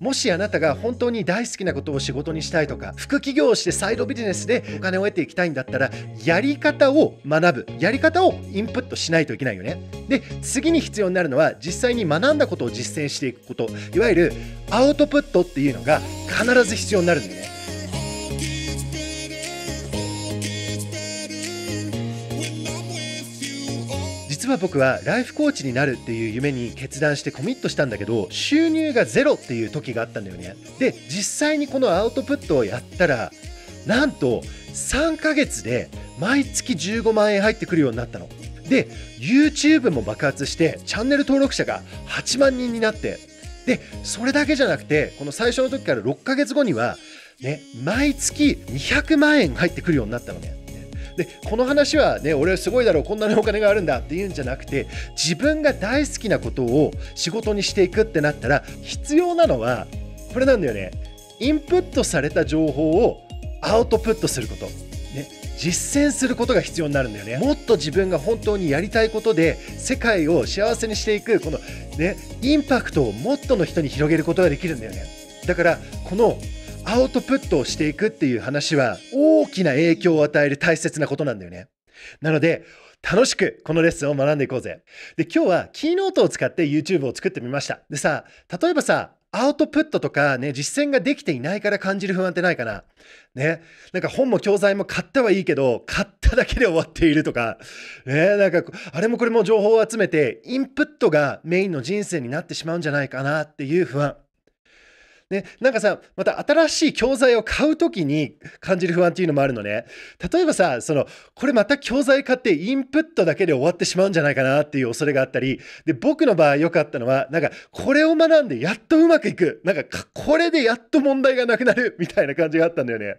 もしあなたが本当に大好きなことを仕事にしたいとか副企業をしてサイドビジネスでお金を得ていきたいんだったらやり方を学ぶやり方をインプットしないといけないよねで次に必要になるのは実際に学んだことを実践していくこといわゆるアウトプットっていうのが必ず必要になるんだよね実は僕はライフコーチになるっていう夢に決断してコミットしたんだけど収入がゼロっていう時があったんだよねで実際にこのアウトプットをやったらなんと3ヶ月で毎月15万円入ってくるようになったので YouTube も爆発してチャンネル登録者が8万人になってでそれだけじゃなくてこの最初の時から6ヶ月後にはね毎月200万円入ってくるようになったのねでこの話はね俺すごいだろうこんなにお金があるんだっていうんじゃなくて自分が大好きなことを仕事にしていくってなったら必要なのはこれなんだよねインプットされた情報をアウトプットすること。ね、実践することが必要になるんだよねもっと自分が本当にやりたいことで世界を幸せにしていくこのねインパクトをもっとの人に広げることができるんだよねだからこのアウトプットをしていくっていう話は大きな影響を与える大切なことなんだよね。なので、楽しくこのレッスンを学んでいこうぜ。で、今日はキーノートを使って YouTube を作ってみました。でさ、例えばさ、アウトプットとかね、実践ができていないから感じる不安ってないかな。ね。なんか本も教材も買ったはいいけど、買っただけで終わっているとか、ね、なんか、あれもこれも情報を集めて、インプットがメインの人生になってしまうんじゃないかなっていう不安。ね、なんかさ、また新しい教材を買う時に感じる不安っていうのもあるのね。例えばさ、その、これまた教材買ってインプットだけで終わってしまうんじゃないかなっていう恐れがあったり、で、僕の場合良かったのは、なんか、これを学んでやっとうまくいく。なんか、これでやっと問題がなくなる みたいな感じがあったんだよね。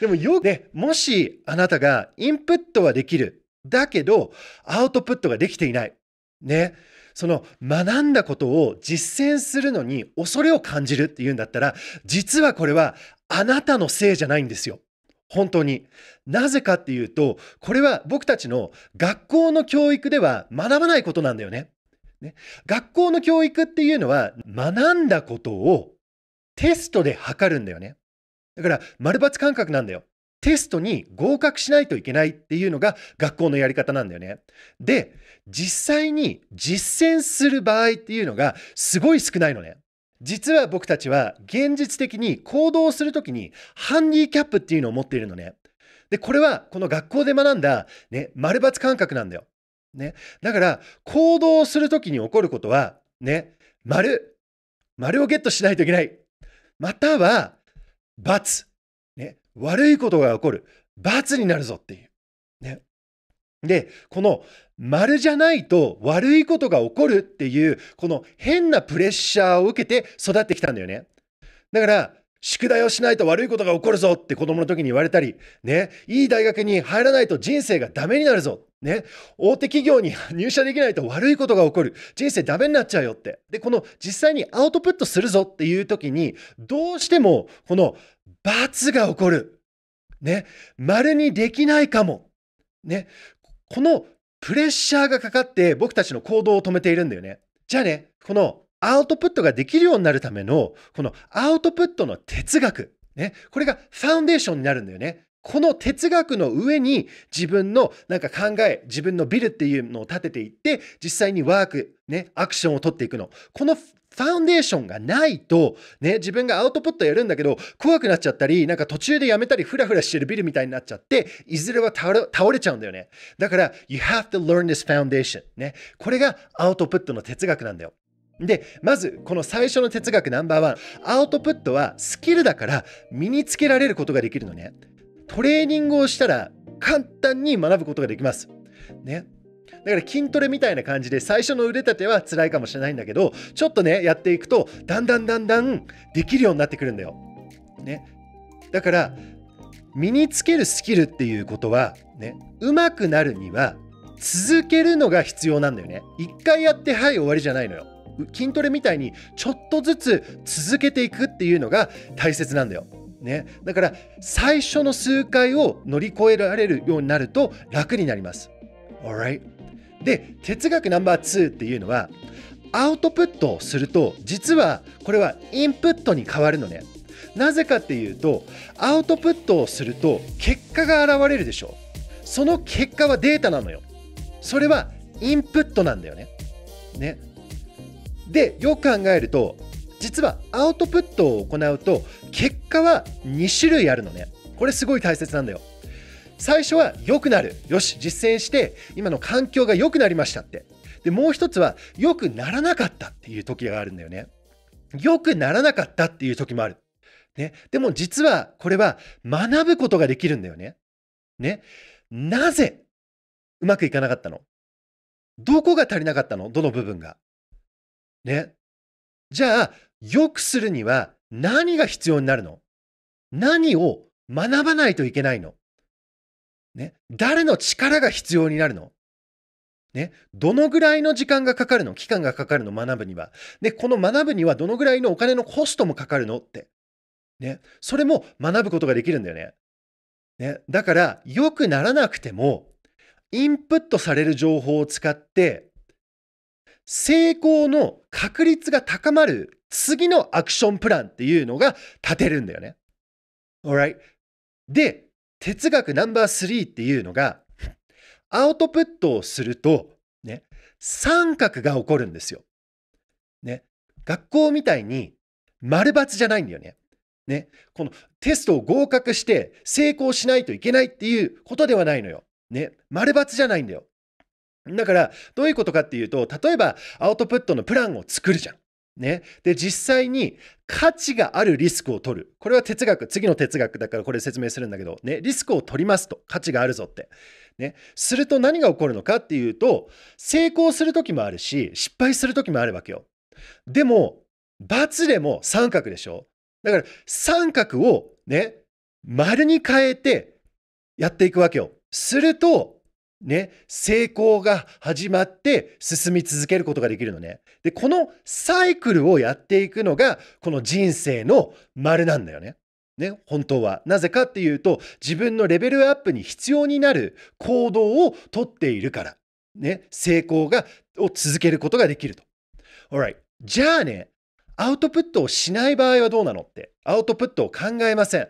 でもよくね、もしあなたがインプットはできる。だけど、アウトプットができていない。ね。その学んだことを実践するのに恐れを感じるっていうんだったら、実はこれはあなたのせいじゃないんですよ。本当に。なぜかっていうと、これは僕たちの学校の教育では学ばないことなんだよね。ね学校の教育っていうのは学んだことをテストで測るんだよね。だから、丸抜感覚なんだよ。テストに合格しないといけないっていうのが学校のやり方なんだよね。で、実際に実践する場合っていうのがすごい少ないのね。実は僕たちは現実的に行動する時にハンディキャップっていうのを持っているのね。で、これはこの学校で学んだね、丸抜感覚なんだよ。ね。だから行動する時に起こることはね、丸、丸をゲットしないといけない。または、×。悪いことが起こる。罰になるぞっていう。ね。で、この丸じゃないと悪いことが起こるっていう、この変なプレッシャーを受けて育ってきたんだよね。だから、宿題をしないと悪いことが起こるぞって子供の時に言われたり、ね、いい大学に入らないと人生がダメになるぞ。ね、大手企業に入社できないと悪いことが起こる。人生ダメになっちゃうよって。で、この実際にアウトプットするぞっていう時に、どうしてもこの罰が起こる。ね、稀にできないかも。ね、このプレッシャーがかかって僕たちの行動を止めているんだよね。じゃあね、このアウトプットができるようになるための、このアウトプットの哲学。ね、これがファウンデーションになるんだよね。この哲学の上に自分のなんか考え、自分のビルっていうのを立てていって、実際にワーク、ね、アクションを取っていくの。このファンデーションがないと、ね、自分がアウトプットやるんだけど、怖くなっちゃったり、なんか途中でやめたり、フラフラしてるビルみたいになっちゃって、いずれは倒れ倒れちゃうんだよね。だから、you have to learn this foundation。ね。これがアウトプットの哲学なんだよ。で、まず、この最初の哲学ナンバーワン。アウトプットはスキルだから身につけられることができるのね。トレーニングをしたら簡単に学ぶことができます。ね。だから筋トレみたいな感じで最初の腕立ては辛いかもしれないんだけどちょっとねやっていくとだんだんだんだんできるようになってくるんだよ。ね、だから身につけるスキルっていうことはね上手くなるには続けるのが必要なんだよね。一回やってはい終わりじゃないのよ。筋トレみたいにちょっとずつ続けていくっていうのが大切なんだよ。ね、だから最初の数回を乗り越えられるようになると楽になります。Alright? で哲学ナンバー2っていうのはアウトプットをすると実はこれはインプットに変わるのねなぜかっていうとアウトプットをすると結果が現れるでしょうその結果はデータなのよそれはインプットなんだよねねでよく考えると実はアウトプットを行うと結果は2種類あるのねこれすごい大切なんだよ最初は良くなる。よし、実践して、今の環境が良くなりましたって。で、もう一つは、良くならなかったっていう時があるんだよね。良くならなかったっていう時もある。ね。でも実は、これは学ぶことができるんだよね。ね。なぜ、うまくいかなかったのどこが足りなかったのどの部分が。ね。じゃあ、良くするには何が必要になるの何を学ばないといけないのね、誰の力が必要になるのね、どのぐらいの時間がかかるの期間がかかるの学ぶには。で、この学ぶにはどのぐらいのお金のコストもかかるのって。ね、それも学ぶことができるんだよね。ね、だから、良くならなくても、インプットされる情報を使って、成功の確率が高まる次のアクションプランっていうのが立てるんだよね。a l r i で、哲学ナンバー3っていうのが、アウトプットをすると、ね、三角が起こるんですよ。ね、学校みたいに丸抜じゃないんだよね。ね、このテストを合格して成功しないといけないっていうことではないのよ。ね、丸抜じゃないんだよ。だから、どういうことかっていうと、例えばアウトプットのプランを作るじゃん。ね、で実際に価値があるリスクを取るこれは哲学次の哲学だからこれ説明するんだけど、ね、リスクを取りますと価値があるぞって、ね、すると何が起こるのかっていうと成功する時もあるし失敗する時もあるわけよでも×でも三角でしょだから三角をね丸に変えてやっていくわけよするとね、成功が始まって進み続けることができるのね。で、このサイクルをやっていくのが、この人生の丸なんだよね。ね、本当は。なぜかっていうと、自分のレベルアップに必要になる行動をとっているから。ね、成功が、を続けることができると。Alright。じゃあね、アウトプットをしない場合はどうなのって。アウトプットを考えません。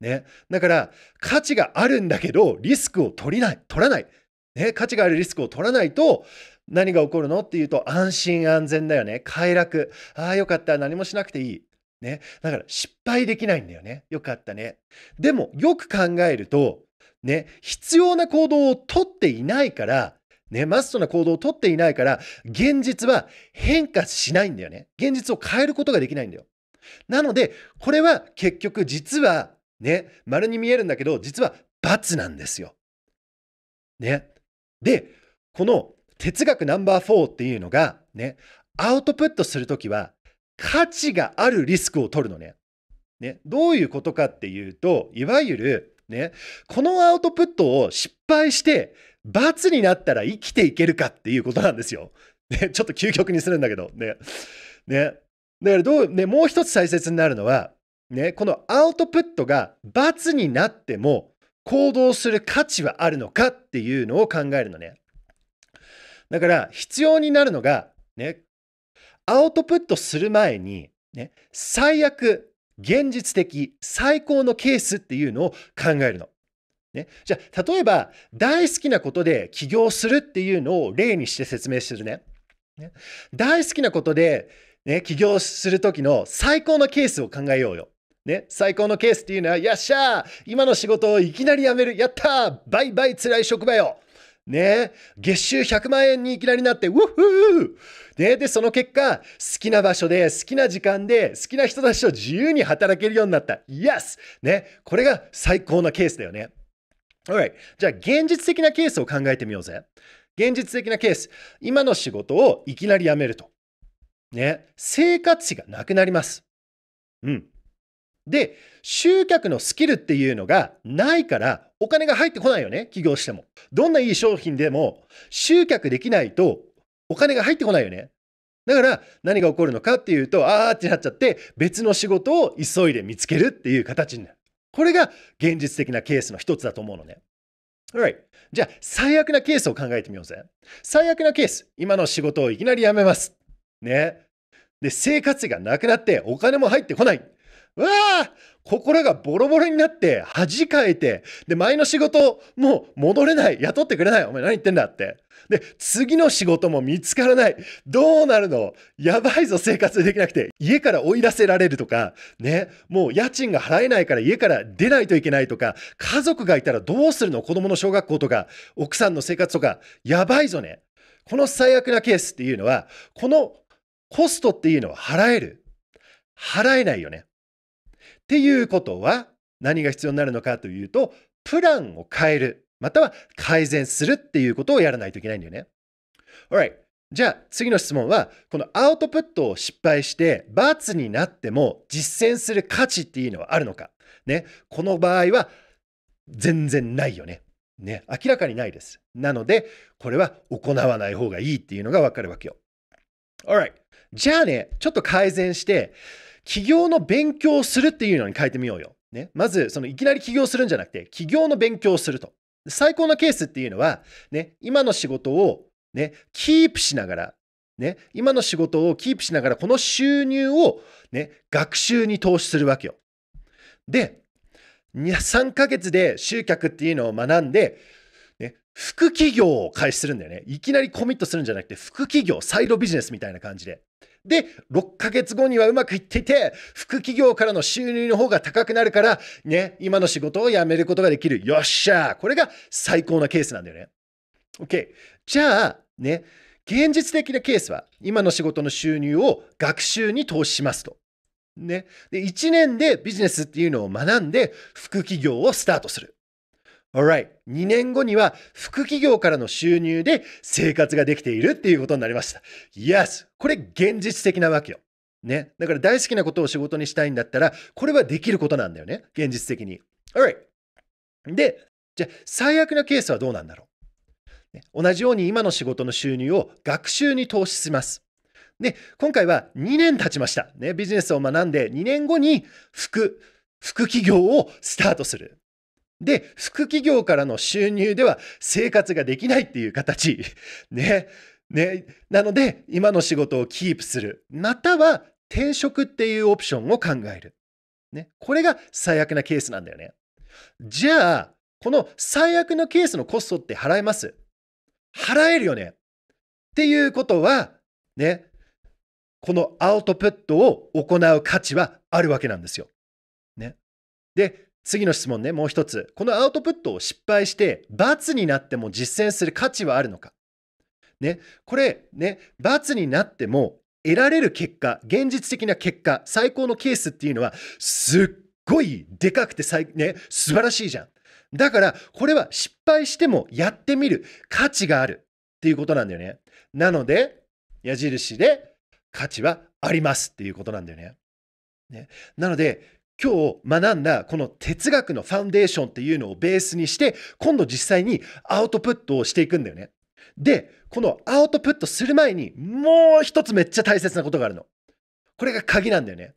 ね。だから、価値があるんだけど、リスクを取りない、取らない。ね、価値があるリスクを取らないと何が起こるのっていうと安心安全だよね快楽ああよかった何もしなくていいねだから失敗できないんだよねよかったねでもよく考えるとね必要な行動をとっていないからね、マストな行動をとっていないから、現実は変化しないんだよね。現実を変えることができないんだよ。なので、これは結局実はね、丸に見えるんだけど、実は罰なんですよ。ね。で、この哲学ナンバー4っていうのが、ね、アウトプットするときは、価値があるリスクを取るのね。ね、どういうことかっていうと、いわゆる、ね、このアウトプットを失敗して、罰になったら生きていけるかっていうことなんですよ。ね、ちょっと究極にするんだけど、ね。ね。だからどう、ね、もう一つ大切になるのは、ね、このアウトプットが罰になっても行動する価値はあるのかっていうのを考えるのね。だから必要になるのが、ね、アウトプットする前に、ね、最悪、現実的、最高のケースっていうのを考えるの。ね、じゃあ、例えば、大好きなことで起業するっていうのを例にして説明するね。ね大好きなことで、ね、起業する時の最高のケースを考えようよ。ね、最高のケースっていうのは、よっしゃ今の仕事をいきなり辞めるやったバイバイ辛い職場よね月収100万円にいきなりなって、ウッフーねで、その結果、好きな場所で、好きな時間で、好きな人たちと自由に働けるようになった。イエスね、これが最高なケースだよね。Alright、じゃあ現実的なケースを考えてみようぜ。現実的なケース。今の仕事をいきなり辞めると。ね、生活費がなくなります。うん。で、集客のスキルっていうのがないから、お金が入ってこないよね、起業しても。どんないい商品でも、集客できないと、お金が入ってこないよね。だから、何が起こるのかっていうと、あーってなっちゃって、別の仕事を急いで見つけるっていう形になる。これが現実的なケースの一つだと思うのね。Alright. じゃあ、最悪なケースを考えてみようぜ。最悪なケース。今の仕事をいきなり辞めます。ね。で、生活がなくなってお金も入ってこない。わあ心がボロボロになって恥かいてで前の仕事もう戻れない雇ってくれないお前何言ってんだってで次の仕事も見つからないどうなるのやばいぞ生活できなくて家から追い出せられるとかねもう家賃が払えないから家から出ないといけないとか家族がいたらどうするの子供の小学校とか奥さんの生活とかやばいぞねこの最悪なケースっていうのはこのコストっていうのは払える払えないよねっていうことは何が必要になるのかというと、プランを変える、または改善するっていうことをやらないといけないんだよね。Alright. じゃあ次の質問は、このアウトプットを失敗して罰になっても実践する価値っていうのはあるのか。ね。この場合は全然ないよね。ね。明らかにないです。なので、これは行わない方がいいっていうのがわかるわけよ。Alright. じゃあね、ちょっと改善して、起業の勉強をするっていうのに変えてみようよ。ね、まず、そのいきなり起業するんじゃなくて、起業の勉強をすると。最高のケースっていうのは、ね、今の仕事を、ね、キープしながら、ね、今の仕事をキープしながら、この収入を、ね、学習に投資するわけよ。で、3ヶ月で集客っていうのを学んで、ね、副企業を開始するんだよね。いきなりコミットするんじゃなくて、副企業、サイドビジネスみたいな感じで。で、6ヶ月後にはうまくいっていて、副企業からの収入の方が高くなるから、ね、今の仕事を辞めることができる。よっしゃこれが最高なケースなんだよね。OK。じゃあ、ね、現実的なケースは、今の仕事の収入を学習に投資しますと。ね。で、1年でビジネスっていうのを学んで、副企業をスタートする。Alright. 2年後には副企業からの収入で生活ができているっていうことになりました。Yes! これ現実的なわけよ。ね。だから大好きなことを仕事にしたいんだったら、これはできることなんだよね。現実的に。Alright. で、じゃあ最悪なケースはどうなんだろう、ね、同じように今の仕事の収入を学習に投資します。で、今回は2年経ちました。ね、ビジネスを学んで2年後に副、副企業をスタートする。で、副企業からの収入では生活ができないっていう形。ね。ね。なので、今の仕事をキープする。または転職っていうオプションを考える。ね。これが最悪なケースなんだよね。じゃあ、この最悪のケースのコストって払えます払えるよね。っていうことは、ね。このアウトプットを行う価値はあるわけなんですよ。ね。で、次の質問ね、もう一つ。このアウトプットを失敗して、罰になっても実践する価値はあるのか。ね、これ、ね、罰になっても得られる結果、現実的な結果、最高のケースっていうのは、すっごいでかくて最、ね、素晴らしいじゃん。だから、これは失敗してもやってみる価値があるっていうことなんだよね。なので、矢印で価値はありますっていうことなんだよね。ねなので、今日学んだこの哲学のファンデーションっていうのをベースにして、今度実際にアウトプットをしていくんだよね。で、このアウトプットする前にもう一つめっちゃ大切なことがあるの。これが鍵なんだよね。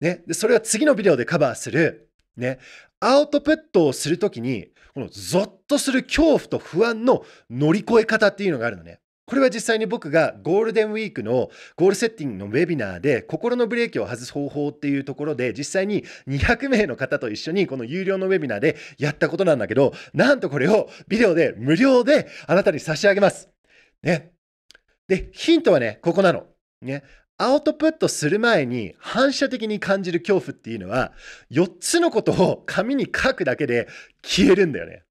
ね。で、それは次のビデオでカバーする、ね。アウトプットをするときに、このゾッとする恐怖と不安の乗り越え方っていうのがあるのね。これは実際に僕がゴールデンウィークのゴールセッティングのウェビナーで心のブレーキを外す方法っていうところで実際に200名の方と一緒にこの有料のウェビナーでやったことなんだけどなんとこれをビデオで無料であなたに差し上げます。ね。で、ヒントはね、ここなの。ね。アウトプットする前に反射的に感じる恐怖っていうのは4つのことを紙に書くだけで消えるんだよね。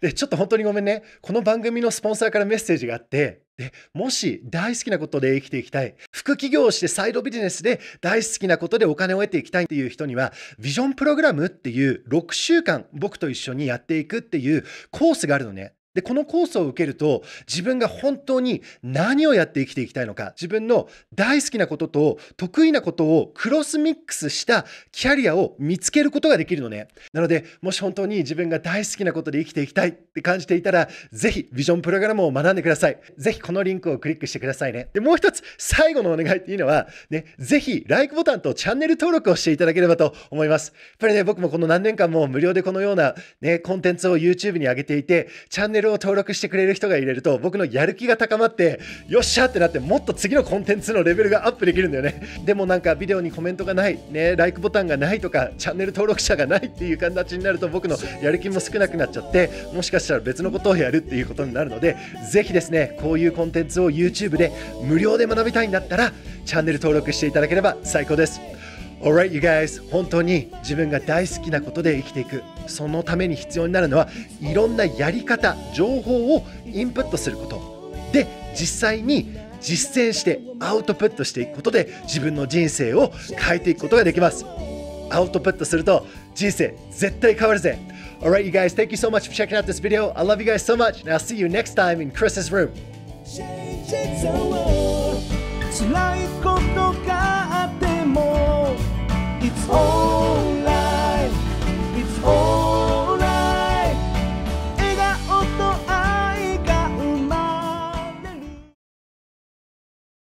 で、ちょっと本当にごめんね。この番組のスポンサーからメッセージがあって、で、もし大好きなことで生きていきたい。副企業してサイドビジネスで大好きなことでお金を得ていきたいっていう人には、ビジョンプログラムっていう6週間僕と一緒にやっていくっていうコースがあるのね。で、このコースを受けると、自分が本当に何をやって生きていきたいのか、自分の大好きなことと得意なことをクロスミックスしたキャリアを見つけることができるのね。なので、もし本当に自分が大好きなことで生きていきたいって感じていたら、ぜひビジョンプログラムを学んでください。ぜひこのリンクをクリックしてくださいね。で、もう一つ、最後のお願いっていうのは、ね、ぜひ、LIKE ボタンとチャンネル登録をしていただければと思います。やっぱりね、僕もこの何年間も無料でこのようなね、コンテンツを YouTube に上げていて、チャンネルルを登録してくれる人がいれると僕のやる気が高まってよっしゃってなってもっと次のコンテンツのレベルがアップできるんだよねでもなんかビデオにコメントがないね LIKE ボタンがないとかチャンネル登録者がないっていう形になると僕のやる気も少なくなっちゃってもしかしたら別のことをやるっていうことになるのでぜひですねこういうコンテンツを YouTube で無料で学びたいんだったらチャンネル登録していただければ最高です Alright, you guys. 本当に自分が大好きなことで生きていく。そのために必要になるのは、いろんなやり方、情報をインプットすること。で、実際に実践してアウトプットしていくことで自分の人生を変えていくことができます。アウトプットすると人生絶対変わるぜ。Alright, you guys. Thank you so much for checking out this video. I love you guys so much. And I'll see you next time in Chris's room. Oh.